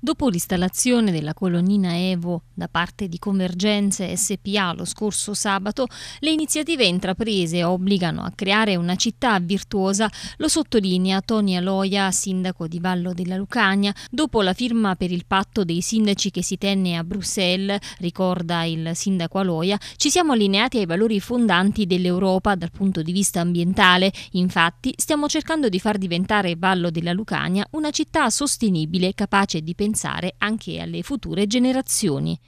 Dopo l'installazione della colonnina Evo da parte di Convergenze SPA lo scorso sabato, le iniziative intraprese obbligano a creare una città virtuosa, lo sottolinea Tony Aloia, sindaco di Vallo della Lucania, dopo la firma per il patto dei sindaci che si tenne a Bruxelles, ricorda il sindaco Aloia, ci siamo allineati ai valori fondanti dell'Europa dal punto di vista ambientale, infatti stiamo cercando di far diventare Vallo della Lucania una città sostenibile capace di pensare pensare anche alle future generazioni.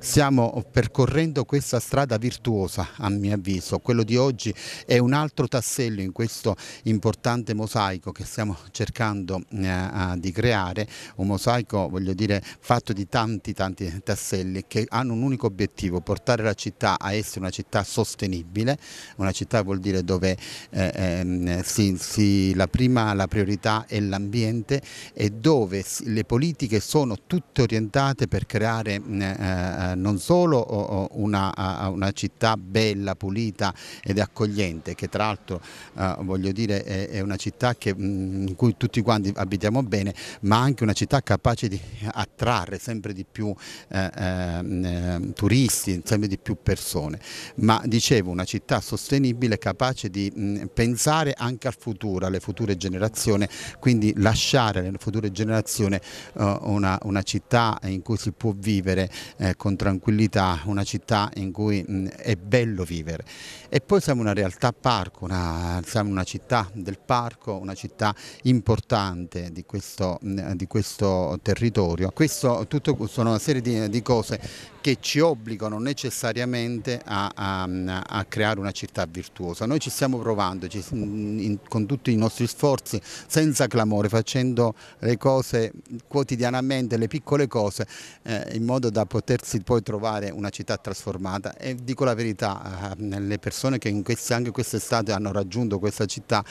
Stiamo percorrendo questa strada virtuosa a mio avviso, quello di oggi è un altro tassello in questo importante mosaico che stiamo cercando eh, di creare, un mosaico voglio dire fatto di tanti tanti tasselli che hanno un unico obiettivo, portare la città a essere una città sostenibile, una città vuol dire dove eh, ehm, sì, sì, la prima la priorità è l'ambiente e dove le politiche sono tutte orientate per creare eh, eh eh, eh, non solo una, una, città bella, pulita ed accogliente, che tra l'altro eh, voglio dire è, è una città che, mm, in cui tutti quanti abitiamo bene, ma anche una città capace di attrarre sempre di più eh, ehm, ehm, turisti, sempre di più persone, ma dicevo una città sostenibile capace di mh, mm, pensare anche al futuro, alle future generazioni, quindi lasciare alle future generazioni eh, una, una città in cui si può vivere eh, con tranquillità, una città in cui mh, mm, è bello vivere. E poi siamo una realtà parco, una, siamo una città del parco, una città importante di questo, mh, mm, di questo territorio. Questo, tutto, sono una serie di, di cose che ci obbligano necessariamente a, a, mm, a, creare una città virtuosa. Noi ci stiamo provando ci, in, con tutti i nostri sforzi, senza clamore, facendo le cose quotidianamente, le piccole cose, eh, in modo da poter potersi poi trovare una città trasformata e dico la verità, eh, le persone che questi, anche quest'estate hanno raggiunto questa città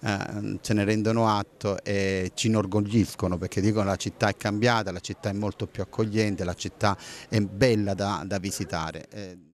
eh, ce ne rendono atto e ci inorgogliscono perché dicono la città è cambiata, la città è molto più accogliente, la città è bella da, da visitare. Eh,